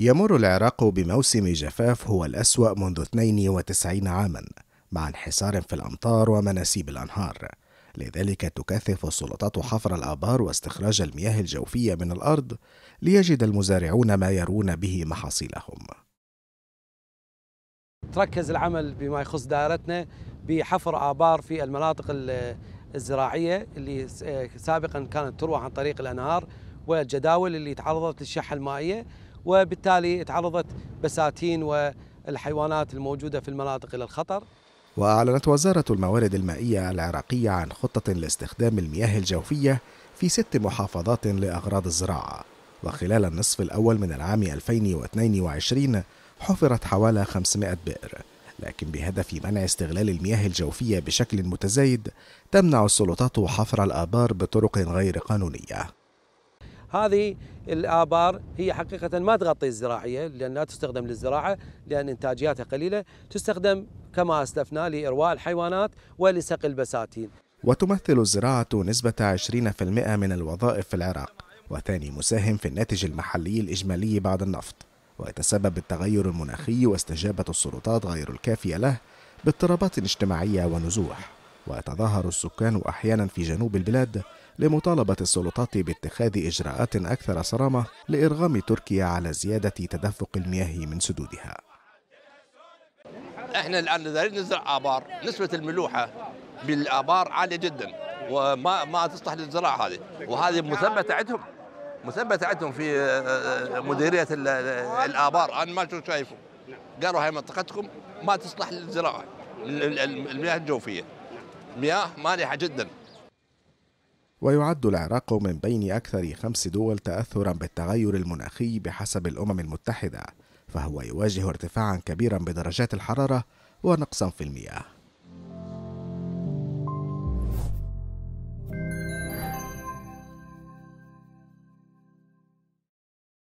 يمر العراق بموسم جفاف هو الأسوأ منذ 92 عاما مع انحسار في الأمطار ومناسيب الأنهار لذلك تكثف السلطات حفر الآبار واستخراج المياه الجوفية من الأرض ليجد المزارعون ما يرون به محاصيلهم تركز العمل بما يخص دائرتنا بحفر آبار في المناطق الزراعية اللي سابقا كانت تروى عن طريق الأنهار والجداول اللي تعرضت للشحة المائية وبالتالي تعرضت بساتين والحيوانات الموجودة في المناطق إلى الخطر وأعلنت وزارة الموارد المائية العراقية عن خطة لاستخدام المياه الجوفية في ست محافظات لأغراض الزراعة وخلال النصف الأول من العام 2022 حفرت حوالي 500 بئر لكن بهدف منع استغلال المياه الجوفية بشكل متزايد تمنع السلطات حفر الآبار بطرق غير قانونية هذه الآبار هي حقيقة ما تغطي الزراعية لأن لا تستخدم للزراعة لأن إنتاجياتها قليلة تستخدم كما أسلفنا لإرواء الحيوانات ولسقي البساتين وتمثل الزراعة نسبة 20% من الوظائف في العراق وثاني مساهم في الناتج المحلي الإجمالي بعد النفط ويتسبب التغير المناخي واستجابة السلطات غير الكافية له باضطرابات اجتماعية ونزوح ويتظاهر السكان أحيانا في جنوب البلاد لمطالبة السلطات باتخاذ إجراءات أكثر صرامة لإرغام تركيا على زيادة تدفق المياه من سدودها احنا الان نريد نزرع ابار نسبه الملوحه بالابار عاليه جدا وما ما تصلح للزراعه هذه وهذه مثبته عندهم مثبته عندهم في آه، آه، مديريه آه، الابار انا ما شايفه قالوا هاي منطقتكم ما تصلح للزراعه المياه الجوفيه مياه مالحة جدا ويعد العراق من بين أكثر خمس دول تأثرا بالتغير المناخي بحسب الأمم المتحدة فهو يواجه ارتفاعا كبيرا بدرجات الحرارة ونقصا في المياه